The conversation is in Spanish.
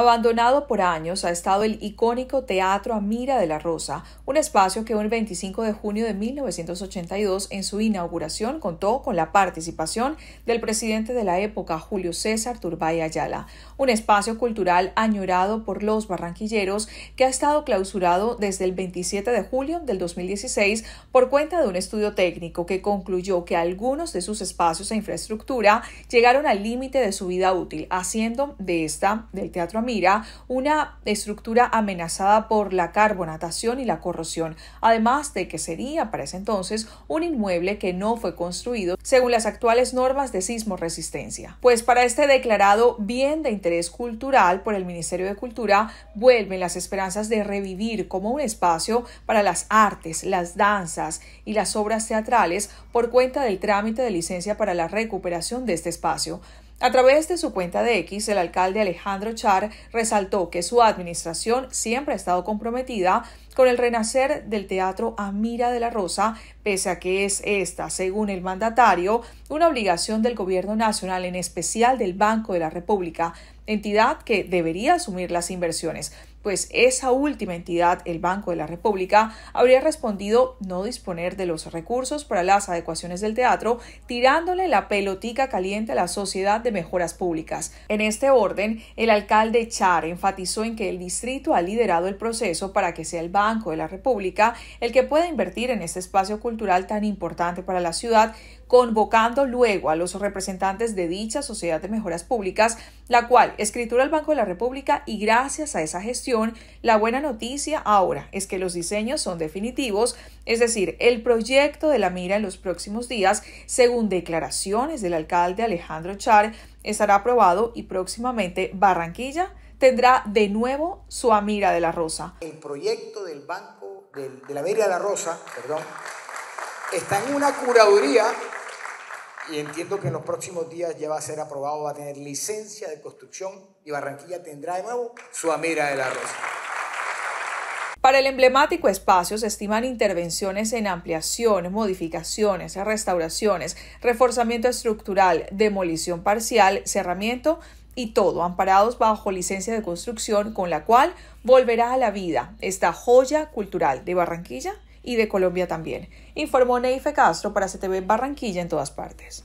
Abandonado por años ha estado el icónico Teatro Amira de la Rosa, un espacio que el 25 de junio de 1982 en su inauguración contó con la participación del presidente de la época, Julio César Turbay Ayala, un espacio cultural añorado por los barranquilleros que ha estado clausurado desde el 27 de julio del 2016 por cuenta de un estudio técnico que concluyó que algunos de sus espacios e infraestructura llegaron al límite de su vida útil, haciendo de esta del Teatro Amira mira una estructura amenazada por la carbonatación y la corrosión, además de que sería para ese entonces un inmueble que no fue construido según las actuales normas de sismo resistencia. Pues para este declarado bien de interés cultural por el Ministerio de Cultura vuelven las esperanzas de revivir como un espacio para las artes, las danzas y las obras teatrales por cuenta del trámite de licencia para la recuperación de este espacio. A través de su cuenta de X, el alcalde Alejandro Char resaltó que su administración siempre ha estado comprometida con el renacer del Teatro Amira de la Rosa, pese a que es esta, según el mandatario, una obligación del Gobierno Nacional, en especial del Banco de la República, entidad que debería asumir las inversiones, pues esa última entidad, el Banco de la República, habría respondido no disponer de los recursos para las adecuaciones del teatro, tirándole la pelotica caliente a la Sociedad de Mejoras Públicas. En este orden, el alcalde Char enfatizó en que el distrito ha liderado el proceso para que sea el Banco de la República el que pueda invertir en este espacio cultural tan importante para la ciudad, convocando luego a los representantes de dicha Sociedad de Mejoras Públicas, la cual escritura el Banco de la República y gracias a esa gestión, la buena noticia ahora es que los diseños son definitivos, es decir, el proyecto de la mira en los próximos días, según declaraciones del alcalde Alejandro Char, estará aprobado y próximamente Barranquilla tendrá de nuevo su Amira de la Rosa. El proyecto del Banco de la Amira de la Rosa, perdón, está en una curaduría y entiendo que en los próximos días ya va a ser aprobado, va a tener licencia de construcción y Barranquilla tendrá de nuevo su Amira de la Rosa. Para el emblemático espacio se estiman intervenciones en ampliaciones, modificaciones, restauraciones, reforzamiento estructural, demolición parcial, cerramiento y todo, amparados bajo licencia de construcción con la cual volverá a la vida esta joya cultural de Barranquilla y de Colombia también, informó Neife Castro para CTV Barranquilla en todas partes.